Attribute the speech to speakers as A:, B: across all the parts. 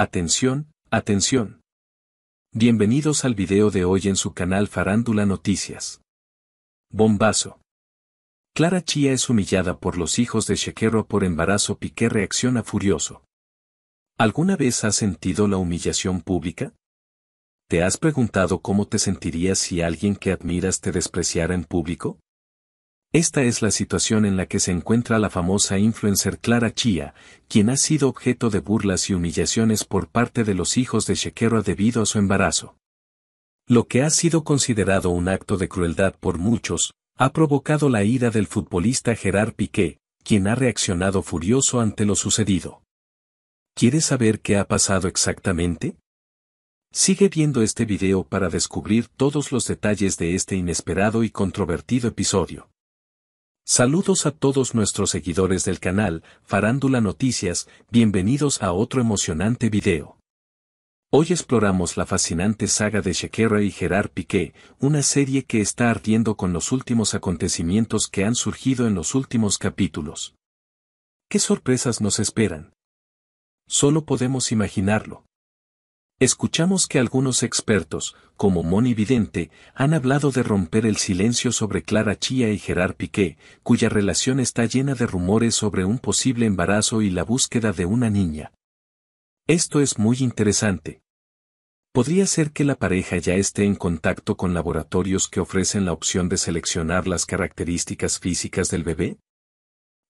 A: Atención, atención. Bienvenidos al video de hoy en su canal Farándula Noticias. Bombazo. Clara Chía es humillada por los hijos de Shekero por embarazo Piqué reacciona furioso. ¿Alguna vez has sentido la humillación pública? ¿Te has preguntado cómo te sentirías si alguien que admiras te despreciara en público? Esta es la situación en la que se encuentra la famosa influencer Clara Chia, quien ha sido objeto de burlas y humillaciones por parte de los hijos de Shakira debido a su embarazo. Lo que ha sido considerado un acto de crueldad por muchos, ha provocado la ira del futbolista Gerard Piqué, quien ha reaccionado furioso ante lo sucedido. ¿Quieres saber qué ha pasado exactamente? Sigue viendo este video para descubrir todos los detalles de este inesperado y controvertido episodio. Saludos a todos nuestros seguidores del canal, Farándula Noticias, bienvenidos a otro emocionante video. Hoy exploramos la fascinante saga de Shakira y Gerard Piqué, una serie que está ardiendo con los últimos acontecimientos que han surgido en los últimos capítulos. ¿Qué sorpresas nos esperan? Solo podemos imaginarlo. Escuchamos que algunos expertos, como Moni Vidente, han hablado de romper el silencio sobre Clara Chía y Gerard Piqué, cuya relación está llena de rumores sobre un posible embarazo y la búsqueda de una niña. Esto es muy interesante. Podría ser que la pareja ya esté en contacto con laboratorios que ofrecen la opción de seleccionar las características físicas del bebé.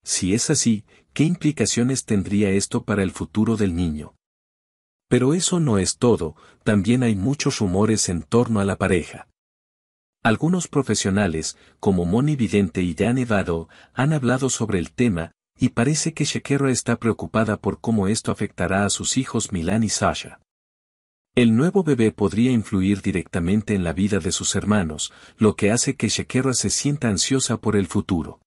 A: Si es así, ¿qué implicaciones tendría esto para el futuro del niño? Pero eso no es todo, también hay muchos rumores en torno a la pareja. Algunos profesionales, como Moni Vidente y Dan Evado, han hablado sobre el tema, y parece que Shakira está preocupada por cómo esto afectará a sus hijos Milan y Sasha. El nuevo bebé podría influir directamente en la vida de sus hermanos, lo que hace que Shakira se sienta ansiosa por el futuro.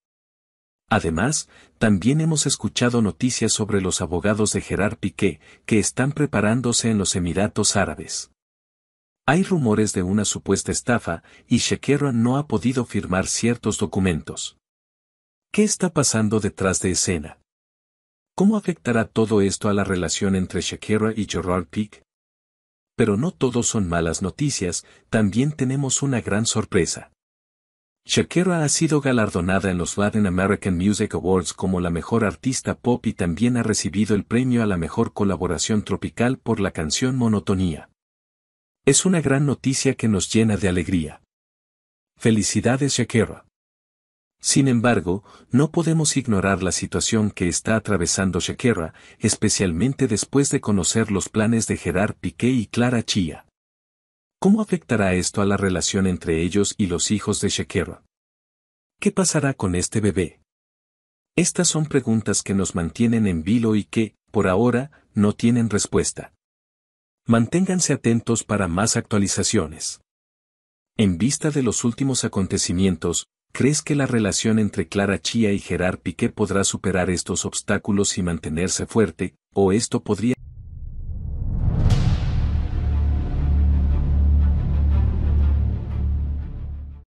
A: Además, también hemos escuchado noticias sobre los abogados de Gerard Piqué, que están preparándose en los Emiratos Árabes. Hay rumores de una supuesta estafa y Shakira no ha podido firmar ciertos documentos. ¿Qué está pasando detrás de escena? ¿Cómo afectará todo esto a la relación entre Shakira y Gerard Piqué? Pero no todo son malas noticias, también tenemos una gran sorpresa. Shakira ha sido galardonada en los Latin American Music Awards como la mejor artista pop y también ha recibido el premio a la mejor colaboración tropical por la canción Monotonía. Es una gran noticia que nos llena de alegría. Felicidades Shakira. Sin embargo, no podemos ignorar la situación que está atravesando Shakira, especialmente después de conocer los planes de Gerard Piqué y Clara Chia. ¿Cómo afectará esto a la relación entre ellos y los hijos de Shekera? ¿Qué pasará con este bebé? Estas son preguntas que nos mantienen en vilo y que, por ahora, no tienen respuesta. Manténganse atentos para más actualizaciones. En vista de los últimos acontecimientos, ¿crees que la relación entre Clara Chía y Gerard Piqué podrá superar estos obstáculos y mantenerse fuerte, o esto podría